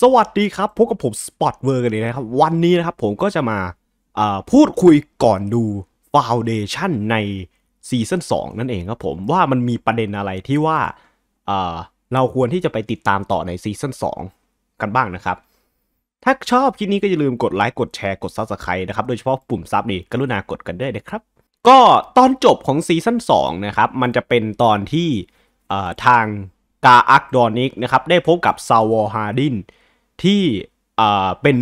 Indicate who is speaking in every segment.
Speaker 1: สวัสดีครับพบกับผมสปอตเวอร์กันเลยนะครับ วันนี้นะครับผมก็จะมาพูดคุยก่อนดูฟาวเดชันในซีซั่น2นั่นเองครับผม ว่ามันมีประเด็นอะไรที่ว่าเราควรที่จะไปติดตามต่อในซีซั่น2กันบ้างนะครับ ถ้าชอบคลิปนี้ก็อย่าลืมกดไลค์กดแชร์กดซับสไครต์นะครับ โดยเฉพาะปุ่มซับนี่กรุณากดกันได้ยนะครับ ก็ตอนจบของซีซั่น2นะครับ มันจะเป็นตอนที่ทางกาอักดอนิกนะครับได้พบกับซาวอฮาร์ดินที่อ่าเป็น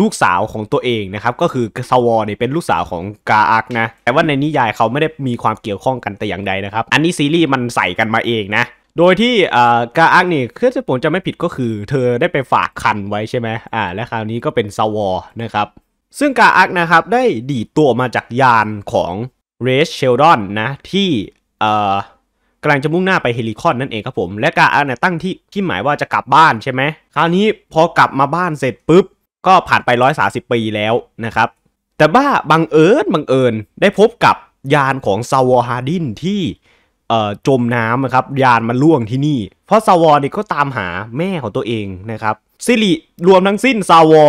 Speaker 1: ลูกสาวของตัวเองนะครับก็คือสวอเนี่ยเป็นลูกสาวของกาอักนะแต่ว่าในนิยายเขาไม่ได้มีความเกี่ยวข้องกันแต่อย่างใดนะครับ อันนี้ซีรีส์มันใส่กันมาเองนะ โดยที่อ่กาอักนี่เคื่อจะผมจะไม่ผิดก็คือเธอได้ไปฝากคันไว้ใช่ไหมอ่าและคราวนี้ก็เป็นสวอนะครับ ซึ่งกาอักนะครับได้ดีดตัวมาจากยานของเรชเชลดอนนะ ที่เอ่อกำลังจะมุ่งหน้าไปเฮลิคอนนั่นเองครับผม และกาอาเนี่ยตั้งที่ที่หมายว่าจะกลับบ้านใช่ไหม คราวนี้พอกลับมาบ้านเสร็จปุ๊บ ก็ผ่านไปร้อสิบปีแล้วนะครับ แต่บ้าบังเอิญบังเอิญได้พบกับยานของซาวอฮาดินที่จมน้ำนะครับยานมันล่วงที่นี่ เพราะซาวอ์นี่ก็ตามหาแม่ของตัวเองนะครับซิริรวมทั้งสิ้นซาวอ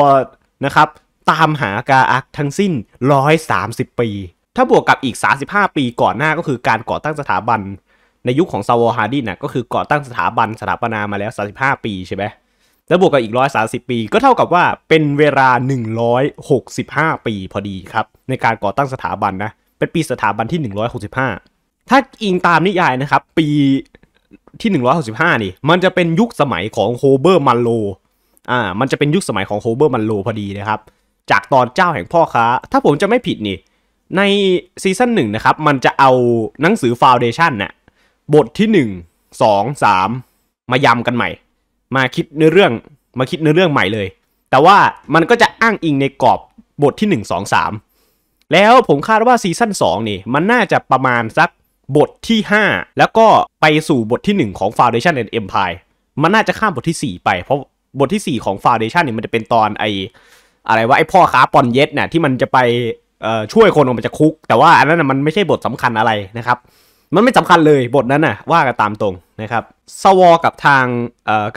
Speaker 1: นะครับตามหากาอักทั้งสิ้น 130 ปี ถ้าบวกกับอีก 35 ปีก่อนหน้าก็คือการก่อตั้งสถาบันในยุคขของซาวฮาร์ดินน่ะก็คือก่อตั้งสถาบันสถาปนามาแล้ว 35 ปีใช่ไหม แล้วบวกกับอีก 130 ปี ก็เท่ากับว่าเป็นเวลา 165 ปีพอดีครับ ในการก่อตั้งสถาบันนะ เป็นปีสถาบันที่ 165 ถ้าอิงตามนิยายนะครับปีที่ 165นี่มันจะเป็นยุคสมัยของโฮเบอร์มันโล อ่า มันจะเป็นยุคสมัยของโฮเบอร์มันโลพอดีนะครับจากตอนเจ้าแห่งพ่อค้า ถ้าผมจะไม่ผิดนี่ ในซีซั่นหนึ่งนะครับมันจะเอาหนังสือฟาวเดชันน่ะบทที่หนึ่งสองสามมายำกันใหม่ มาคิดในเรื่องมาคิดในเรื่องใหม่เลย แต่ว่ามันก็จะอ้างอิงในกรอบบทที่หนึ่งสองสามแล้วผมคาดว่าซีซั่นสองนี่ มันน่าจะประมาณสักบทที่ห้าแล้วก็ไปสู่บทที่หงของ Foundation and Empire มันน่าจะข้ามบทที่สี่ไป เพราะบทที่สี่ของ Foundation เนี่ยมันจะเป็นตอนไออะไรว่าไอพ่อค้าปอนเย็ดเนี่ยที่มันจะไปช่วยคนออกมาจากคุก แต่ว่าอันนั้นมันไม่ใช่บทสำคัญอะไรนะครับมันไม่สำคัญเลยบทนั้นน่ะว่ากันตามตรงนะครับสวอกับทาง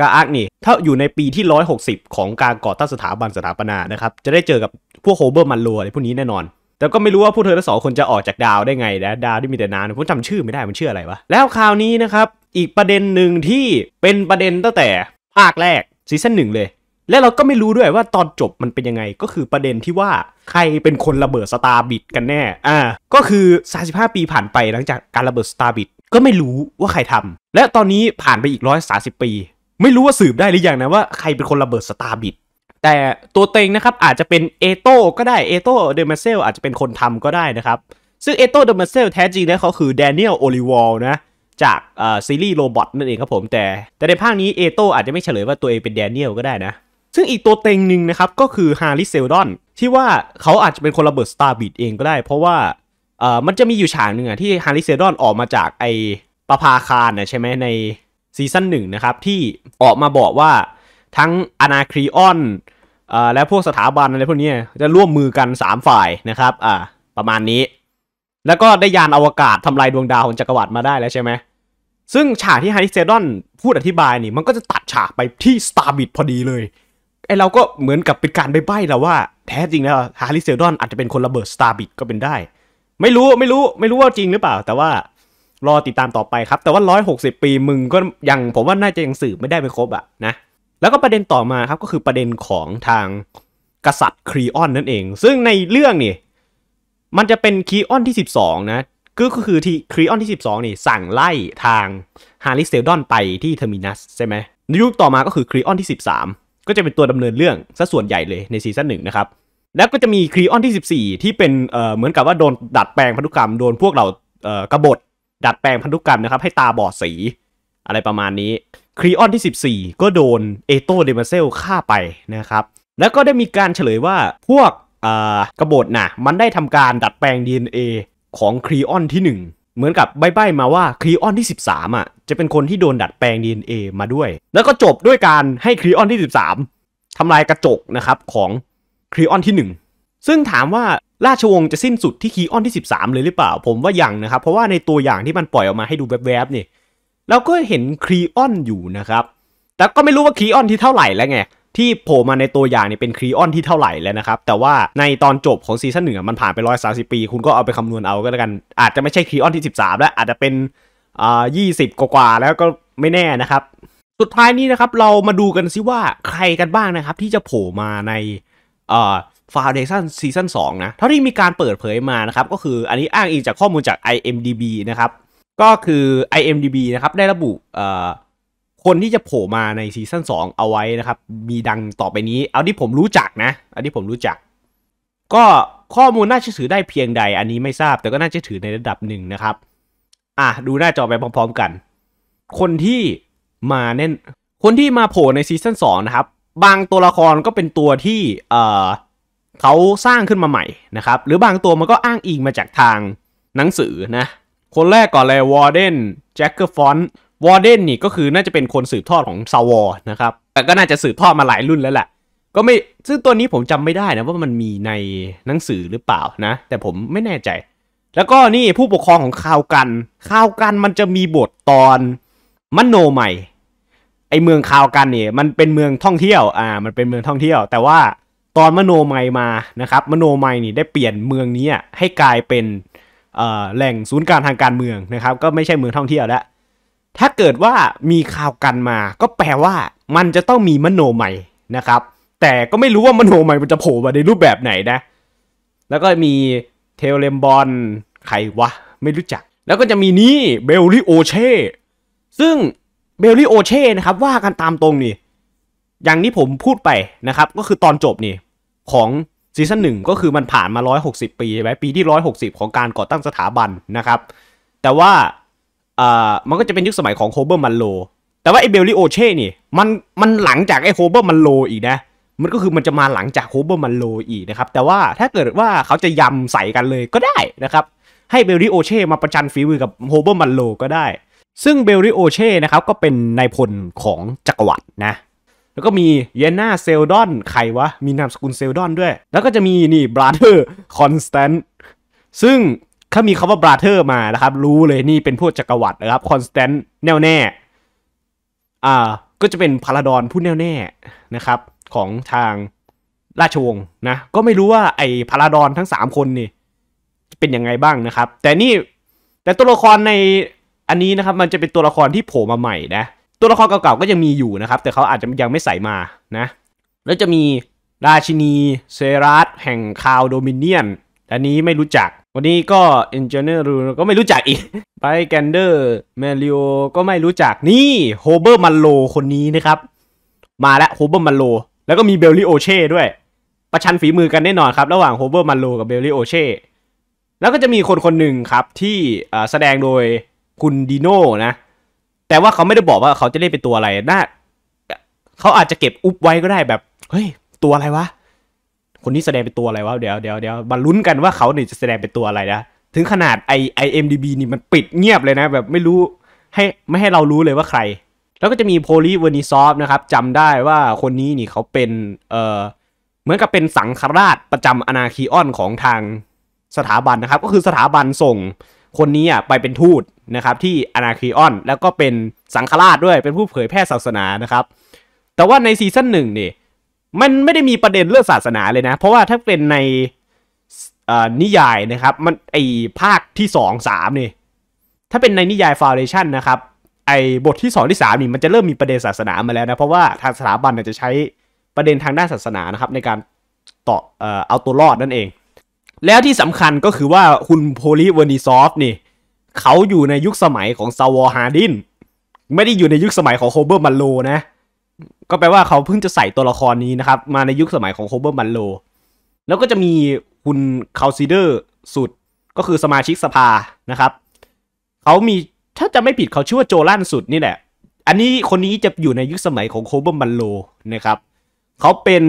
Speaker 1: กาอักนี่ ถ้าอยู่ในปีที่ 160 ของการก่อตั้งสถาบันสถาปนานะครับจะได้เจอกับพวกโฮเบอร์มันลัวอะไรพวกนี้แน่นอน แต่ก็ไม่รู้ว่าผู้เธอทั้งสองคนจะออกจากดาวได้ไงนะดาวที่มีแต่นานผมจำชื่อไม่ได้มันชื่ออะไรวะแล้วคราวนี้นะครับอีกประเด็นหนึ่งที่เป็นประเด็นตั้งแต่ภาคแรกซีซั่นหนึ่งเลยและเราก็ไม่รู้ด้วยว่าตอนจบมันเป็นยังไงก็คือประเด็นที่ว่าใครเป็นคนระเบิดสตาร์บิดกันแน่ อ่า ก็คือ 35 ปีผ่านไปหลังจากการระเบิดสตาร์บิดก็ไม่รู้ว่าใครทำ และตอนนี้ผ่านไปอีกร้อยสาสิบปี ไม่รู้ว่าสืบได้หรือยังนะว่าใครเป็นคนระเบิดสตาร์บิดแต่ตัวเต็งนะครับอาจจะเป็นเอโต้ก็ได้เอโต้เดมัสเซลอาจจะเป็นคนทำก็ได้นะครับซึ่งเอโต้เดมัสเซลแท้จริงแล้วเขาคือแดเนียลโอลิวอลนะจากซีรีส์โรบอทนั่นเองครับผม แต่แต่ในภาคนี้เอโต้อาจจะไม่เฉลยว่าตัวเองเป็นแดเนียลก็ได้นะซึ่งอีกตัวเต็งหนึ่งนะครับก็คือฮาริเซลดอนที่ว่าเขาอาจจะเป็นคนระเบิดสตาร์บีดเองก็ได้ เพราะว่าเอ่อมันจะมีอยู่ฉากหนึ่งอะที่ฮาริเซลดอนออกมาจากไอประภาคารนะใช่ไหมในซีซั่นหนึ่งนะครับที่ออกมาบอกว่าทั้งอนาครีออนอ่และพวกสถาบันอะไรพวกนี้จะร่วมมือกัน 3 ฝ่ายนะครับอ่าประมาณนี้ แล้วก็ได้ยานอวกาศทำลายดวงดาวของจักรวรรดิมาได้แล้วใช่ไหมซึ่งฉากที่ฮาริเซดอน พูดอธิบายนี่มันก็จะตัดฉากไปที่สตาร์บิดพอดีเลยไอเราก็เหมือนกับเป็นการใบ้แล้วว่าแท้จริงแล้วฮาริเซลดอนอาจจะเป็นคนระเบิดสตาร์บิดก็เป็นได้ ไม่รู้ไม่รู้ไม่รู้ว่าจริงหรือเปล่า แต่ว่ารอติดตามต่อไปครับ แต่ว่าร้อยหกสิบปีมึง ก็ยังผมว่าน่าจะยังสืบไม่ได้ไม่ครบอะนะแล้วก็ประเด็นต่อมาครับก็คือประเด็นของทางกษัตริย์ครีออนนั่นเอง ซึ่งในเรื่องนี่มันจะเป็นครีออนที่12นะก็คือที่ครีออนที่12 นี่ สั่งไล่ทางฮาริเซลดอนไปที่เทอร์มินัสใช่ไหมในยุคต่อมาก็คือครีออนที่13ก็จะเป็นตัวดำเนินเรื่องซะส่วนใหญ่เลยในซีซั่นหนึ่งนะครับ แล้วก็จะมีครีออนที่ 14 ที่เป็นเอ่อเหมือนกับว่าโดนดัดแปลงพันธุกรรม โดนพวกเราเอ่อกบฏดัดแปลงพันธุกรรมนะครับให้ตาบอดสี อะไรประมาณนี้ ครีออนที่ 14 ก็โดนเอโตเดมาเซลฆ่าไปนะครับ แล้วก็ได้มีการเฉลยว่าพวกกระบฏนะ่ะมันได้ทำการดัดแปลง DNA ของครีออนที่ 1 เหมือนกับใบ้ๆ มาว่าครีออนที่13อ่ะจะเป็นคนที่โดนดัดแปลง DNA มาด้วย แล้วก็จบด้วยการให้ครีออนที่ 13 ทำลายกระจกนะครับของครีออนที่ 1 ซึ่งถามว่าราชวงศ์จะสิ้นสุดที่ครีออนที่ 13 เลยหรือเปล่า ผมว่ายังนะครับ เพราะว่าในตัวอย่างที่มันปล่อยออกมาให้ดูแวบๆเนี่ยเราก็เห็นครีออนอยู่นะครับ แต่ก็ไม่รู้ว่าครีออนที่เท่าไหร่แล้วไง ที่โผล่มาในตัวอย่างเนี่ยเป็นครีออนที่เท่าไหร่แล้วนะครับ แต่ว่าในตอนจบของซีซั่นหนึ่งมันผ่านไปร้อยสาสิปี คุณก็เอาไปคำนวณเอาก็แล้วกัน อาจจะไม่ใช่ครีออนที่13 แล้วอาจจะเป็นอ่ายี่สิบกว่าแล้วก็ไม่แน่นะครับ สุดท้ายนี้นะครับ เรามาดูกันซิว่าใครกันบ้างนะครับ ที่จะโผล่มาในอ่าฟาวเดชันซีซั่น2นะเท่าที่มีการเปิดเผยมานะครับ ก็คืออันนี้อ้างอิงจากข้อมูลจาก IMDB นะครับ ก็คือ IMDB นะครับได้ระบุคนที่จะโผล่มาในซีซั่น2เอาไว้นะครับ มีดังต่อไปนี้ เอาที่ผมรู้จักนะ เอาที่ผมรู้จัก ก็ข้อมูลน่าเชื่อถือได้เพียงใด อันนี้ไม่ทราบแต่ก็น่าเชื่อถือในระดับหนึ่งนะครับ่ะดูหน้าจอไปพร้อมๆกัน คนที่มาเน่นคนที่มาโผล่ในซีซั่นสองนะครับ บางตัวละครก็เป็นตัวที่เอ่อเขาสร้างขึ้นมาใหม่นะครับ หรือบางตัวมันก็อ้างอิงมาจากทางหนังสือนะ คนแรกก่อนเลยวอร์เดนแจ็คเกอร์ฟอนวอร์เดนนี่ก็คือน่าจะเป็นคนสืบทอดของซาวอร์นะครับ แต่ก็น่าจะสืบทอดมาหลายรุ่นแล้วแหละ ก็ไม่ซึ่งตัวนี้ผมจำไม่ได้นะว่ามันมีในหนังสือหรือเปล่านะ แต่ผมไม่แน่ใจแล้วก็นี่ผู้ปกครองของข่าวกันข่าวกันมันจะมีบทตอนมนโนใหม่ไอเมืองข่าวกันเนี่ยมันเป็นเมืองท่องเที่ยว อ่ามันเป็นเมืองท่องเที่ยว แต่ว่าตอนมโนใหม่มานะครับมโนใหม่นี่ได้เปลี่ยนเมืองนี้ให้กลายเป็นแหล่งศูนย์การทางการเมืองนะครับ ก็ไม่ใช่เมืองท่องเที่ยวแล้วถ้าเกิดว่ามีข่าวกันมา ก็แปลว่า มันจะต้องมีมโนใหม่นะครับ แต่ก็ไม่รู้ว่ามโนใหม่มันจะโผล่มาในรูปแบบไหนนะ แล้วก็มีเทเลมบอลใครวะไม่รู้จัก แล้วก็จะมีนี่เบลลี่โอเช่ซึ่งเบลลี่โอเช่นะครับว่ากันตามตรงนี่อย่างนี้ผมพูดไปนะครับ ก็คือตอนจบนี่ ของซีซั่นหนึ่งก็คือมันผ่านมา 160 ปีใช่ไหมปีที่ 160 ของการก่อตั้งสถาบันนะครับ แต่ว่าอ่ามันก็จะเป็นยุคสมัยของโคเบอร์มันโลแต่ว่าไอเบลลี่โอเช่นี่ มันมันหลังจากไอโคเบอร์มันโลอีกนะเมันก็คือมันจะมาหลังจากโฮเบอร์มันโลอีกนะครับ แต่ว่าถ้าเกิดว่าเขาจะยำใส่กันเลยก็ได้นะครับ ให้เบลลี่โอเช่มาประชันฝีมือกับโฮเบอร์มันโลก็ได้ ซึ่งเบลลี่โอเช่นะครับ ก็เป็นนายพลของจักรวรรดินะ แล้วก็มีเยน่าเซลดอน ใครวะ มีนามสกุลเซลดอนด้วย แล้วก็จะมีนี่บราเธอร์คอนสแตนต์ซึ่งถ้ามีคาว่าบราเธอร์มานะครับ รู้เลยนี่เป็นพวกจักรวรรดินะครับคอนสแตนต์แน่วแน่อ่าก็จะเป็นพาราดอนผู้แน่วแน่นะครับของทางราชวงศ์นะ ก็ไม่รู้ว่าไอ้พาราดอนทั้ง 3 คนนี่เป็นยังไงบ้างนะครับ แต่นี่ แต่ตัวละครในอันนี้นะครับมันจะเป็นตัวละครที่โผล่มาใหม่นะ ตัวละครเก่าๆ ก็ยังมีอยู่นะครับ แต่เขาอาจจะยังไม่ใส่มานะ แล้วจะมีราชินี เซรัสแห่งคาวโดมิเนียนอันนี้ไม่รู้จัก วันนี้ก็เอนจิเนอร์รูก็ไม่รู้จักอีกไบแกนเดอร์แมริโอก็ไม่รู้จัก นี่โฮเบอร์มันโลคนนี้นะครับ มาแล้วโฮเบอร์มันโลแล้วก็มีเบลลี่โอเช่ด้วย ประชันฝีมือกันแน่นอนครับ ระหว่างโฮเวอร์มันโลกับเบลลี่โอเช่แล้วก็จะมีคนคนหนึ่งครับที่แสดงโดยคุณดีโน่นะ แต่ว่าเขาไม่ได้บอกว่าเขาจะเล่นเป็นตัวอะไรน่าเขาอาจจะเก็บอุบไว้ก็ได้แบบ เฮ้ย ตัวอะไรวะ คนนี้แสดงเป็นตัวอะไรวะ เดี๋ยวเดี๋ยวเดี๋ยวมาลุ้นกันว่าเขาเนี่ยจะแสดงเป็นตัวอะไรนะ ถึงขนาดไอไอเอ็มดีบีนี่มันปิดเงียบเลยนะแบบไม่รู้ให้ไม่ให้เรารู้เลยว่าใครแล้วก็จะมีโพลีเวอร์นิซอฟนะครับจำได้ว่าคนนี้นี่เขาเป็นเอ่อเหมือนกับเป็นสังฆราชประจำอนาคีออนของทางสถาบันนะครับ ก็คือสถาบันส่งคนนี้อ่ะไปเป็นทูตนะครับ ที่อนาคีออนแล้วก็เป็นสังฆราชด้วยเป็นผู้เผยแพร่ศาสนานะครับ แต่ว่าในซีซั่นหนึ่งนี่มันไม่ได้มีประเด็นเรื่องศาสนาเลยนะ เพราะว่าถ้าเป็นในนิยายนะครับ มันไอภาคที่สองสามนี่ ถ้าเป็นในนิยายฟาวเดชันนะครับไอบทที่สองที่สามนี่มันจะเริ่มมีประเด็นศาสนามาแล้วนะเพราะว่าทางสถาบันจะใช้ประเด็นทางด้านศาสนานะครับ ในการต่อเอาตัวรอดนั่นเอง แล้วที่สำคัญก็คือว่าคุณโพลิเวอร์นิซอฟนี่ เขาอยู่ในยุคสมัยของซาวอฮาร์ดินไม่ได้อยู่ในยุคสมัยของโคเบอร์มันโลนะ ก็แปลว่าเขาเพิ่งจะใส่ตัวละครนี้นะครับมาในยุคสมัยของโคเบอร์มันโลแล้วก็จะมีคุณคาลซิเดอร์สุดก็คือสมาชิกสภานะครับเขามีถ้าจะไม่ผิดเขาชื่อว่าโจล่นสุดนี่แหละ อันนี้คนนี้จะอยู่ในยุคสมัยของโคเบอร์มันโลนะครับ เขาเป็น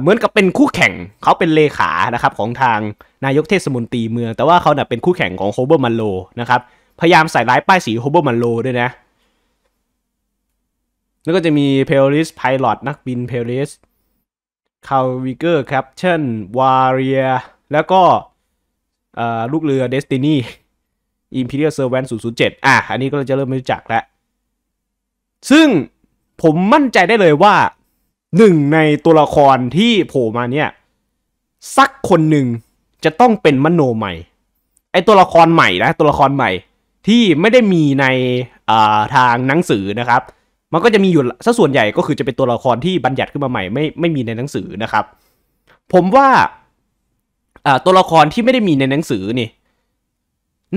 Speaker 1: เหมือนกับเป็นคู่แข่ง เขาเป็นเลขา นะครับของทางนายกเทศมนตรีเมือง แต่ว่าเขาเน่ยเป็นคู่แข่งของโคเบอร์มันโลนะครับ พยายามใส่ร้ายป้ายสีโคเบอร์มันโลด้วยนะ แล้วก็จะมีเพลริสไพลอตนักบินเพลริสคาวิเกอร์แคปชั่นวาเรียแล้วก็ลูกเรือเดสตินี Imperial Servant 007อ่ะ อันนี้ก็จะเริ่มไม่รู้จักแล้ว ซึ่งผมมั่นใจได้เลยว่าหนึ่งในตัวละครที่โผล่มาเนี่ยสักคนหนึ่งจะต้องเป็นมโนใหม่ไอตัวละครใหม่นะตัวละครใหม่ที่ไม่ได้มีในทางหนังสือนะครับมันก็จะมีอยู่ซะส่วนใหญ่ก็คือจะเป็นตัวละครที่บัญญัติขึ้นมาใหม่ ไม่ ไม่มีในหนังสือนะครับ ผมว่าตัวละครที่ไม่ได้มีในหนังสือนี่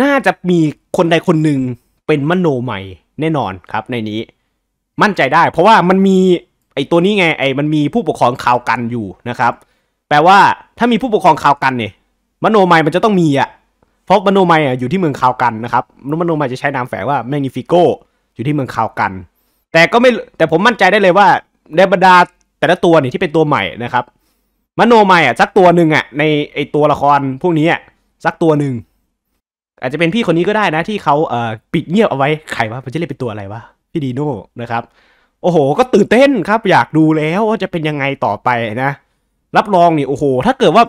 Speaker 1: น่าจะมีคนใดคนหนึ่งเป็นมโนใหม่แน่นอนครับ ในนี้ มั่นใจได้ เพราะว่ามันมีไอตัวนี้ไงไอมันมีผู้ปกครองข่าวกันอยู่นะครับ แปลว่าถ้ามีผู้ปกครองข่าวกันเนี่ยมโนใหม่มันจะต้องมีอ่ะเพราะมโนใหม่อ่ะอยู่ที่เมืองข่าวกันนะครับมโนใหม่จะใช้นามแฝงว่าแมงนิฟิโกอยู่ที่เมืองข่าวกันแต่ก็ไม่แต่ผมมั่นใจได้เลยว่าในบรรดาแต่ละตัวเนี่ยที่เป็นตัวใหม่นะครับมโนใหม่อ่ะสักตัวหนึ่งอ่ะในไอตัวละครพวกนี้อ่ะสักตัวหนึ่งอาจจะเป็นพี่คนนี้ก็ได้นะที่เขาเอ่อปิดเงียบเอาไว้ ใครวะมจะเรียกเป็นตัวอะไรวะพี่ดีโน่นะครับ โอ้โห ก็ตื่นเต้นครับ อยากดูแล้วว่าจะเป็นยังไงต่อไปนะ รับรองนี่ โอ้โห ถ้าเกิดว่า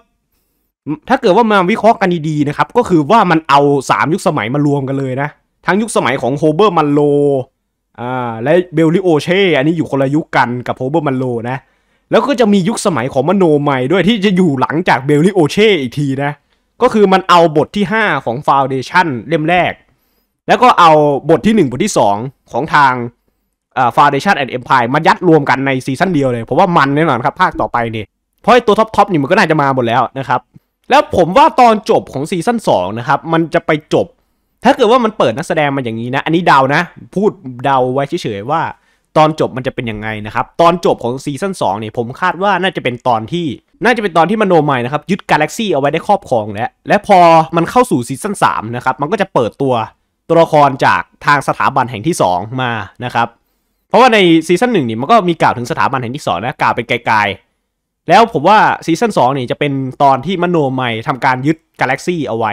Speaker 1: ถ้าเกิดว่ามาวิเคราะห์กันดีๆนะครับ ก็คือว่ามันเอาสามยุคสมัยมารวมกันเลยนะ ทั้งยุคสมัยของโฮเบอร์มันโลอ่าและเบลลิโอเช่อันนี้อยู่คนละยุคกันกับโฮเบอร์มันโลนะแล้วก็จะมียุคสมัยของมโนใหม่ด้วย ที่จะอยู่หลังจากเบลลิโอเช่อีกทีนะก็คือมันเอาบทที่5ของ Foundation เล่มแรก แล้วก็เอาบทที่ 1 บทที่ 2 ของทางฟาวเดชันแอนด์เอ็มพายมายัดรวมกันในซีซั่นเดียวเลยผมว่ามันแน่นอนครับภาคต่อไปนี่เพราะตัวท็อปทอปนี่มันก็น่าจะมาหมดแล้วนะครับแล้วผมว่าตอนจบของซีซั่น2นะครับมันจะไปจบ ถ้าเกิดว่ามันเปิดนักแสดงมันอย่างนี้นะอันนี้เดานะพูดเดาไว้เฉยๆว่า ตอนจบมันจะเป็นยังไงนะครับตอนจบของซีซั่น2เนี่ยผมคาดว่าน่าจะเป็นตอนที่น่าจะเป็นตอนที่มโนใหม่นะครับยึดกาแล็กซี่เอาไว้ได้ครอบครองแล้วและพอมันเข้าสู่ซีซั่น3นะครับ มันก็จะเปิดตัวตัวละครจากทางสถาบันแห่งที่2มานะครับเพราะว่าในซีซั่นหนึ่งนี่มันก็มีกล่าวถึงสถาบันแห่งที่2นะกล่าวเป็นไกลๆ แล้วผมว่าซีซั่น2นี่จะเป็นตอนที่มโนใหม่ทำการยึดกาแล็กซี่เอาไว้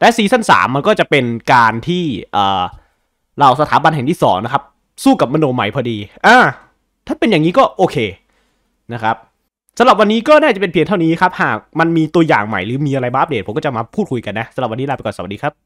Speaker 1: และซีซั่น3มันก็จะเป็นการที่เหล่าสถาบันแห่งที่2นะครับสู้กับมโนใหม่พอดีอ่าถ้าเป็นอย่างนี้ก็โอเคนะครับสำหรับวันนี้ก็น่าจะเป็นเพียงเท่านี้ครับ หากมันมีตัวอย่างใหม่หรือมีอะไรบ้าเดต ผมก็จะมาพูดคุยกันนะสำหรับวันนี้ลาไปก่อน สวัสดีครับ